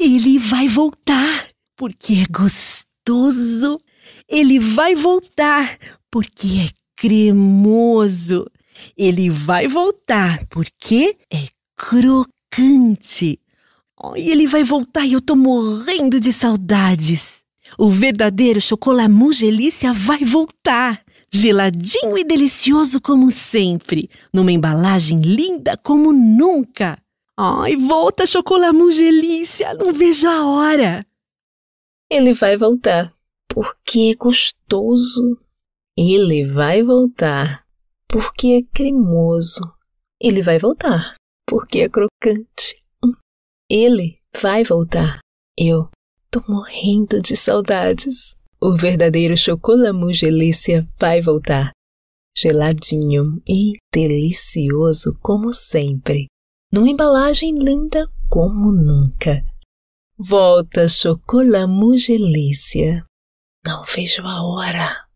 Ele vai voltar porque é gostoso. Ele vai voltar porque é cremoso. Ele vai voltar porque é crocante. Oh, ele vai voltar e eu tô morrendo de saudades. O verdadeiro chocolamousse mugelícia vai voltar, geladinho e delicioso como sempre, numa embalagem linda como nunca. Ai, volta, Chocolamousse gelícia Não vejo a hora! Ele vai voltar, porque é gostoso. Ele vai voltar, porque é cremoso. Ele vai voltar, porque é crocante. Ele vai voltar. Eu tô morrendo de saudades. O verdadeiro Chocolamousse gelícia vai voltar. Geladinho e delicioso como sempre numa embalagem linda como nunca. Volta chocolate Mugelícia. Não vejo a hora.